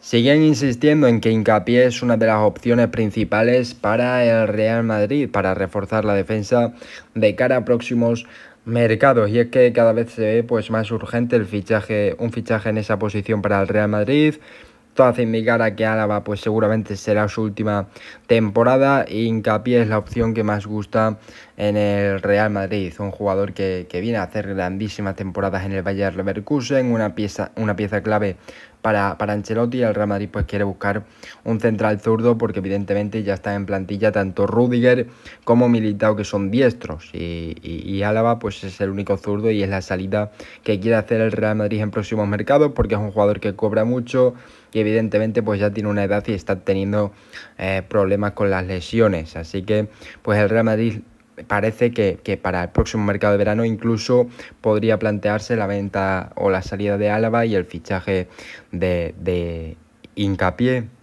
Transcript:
Siguen insistiendo en que hincapié es una de las opciones principales para el Real Madrid para reforzar la defensa de cara a próximos mercados y es que cada vez se ve pues más urgente el fichaje un fichaje en esa posición para el Real Madrid todo hace indicar a que Álava pues seguramente será su última temporada y hincapié es la opción que más gusta en el Real Madrid un jugador que, viene a hacer grandísimas temporadas en el Bayern Leverkusen una pieza una pieza clave para, para Ancelotti. El Real Madrid pues quiere buscar un central zurdo porque evidentemente ya está en plantilla tanto Rudiger como Militao que son diestros y, y, Álava pues es el único zurdo y es la salida que quiere hacer el Real Madrid en próximos mercados porque es un jugador que cobra mucho y evidentemente pues ya tiene una edad y está teniendo eh, problemas con las lesiones. Así que pues el Real Madrid parece que, para el próximo mercado de verano incluso podría plantearse la venta o la salida de Álava y el fichaje de, de hincapié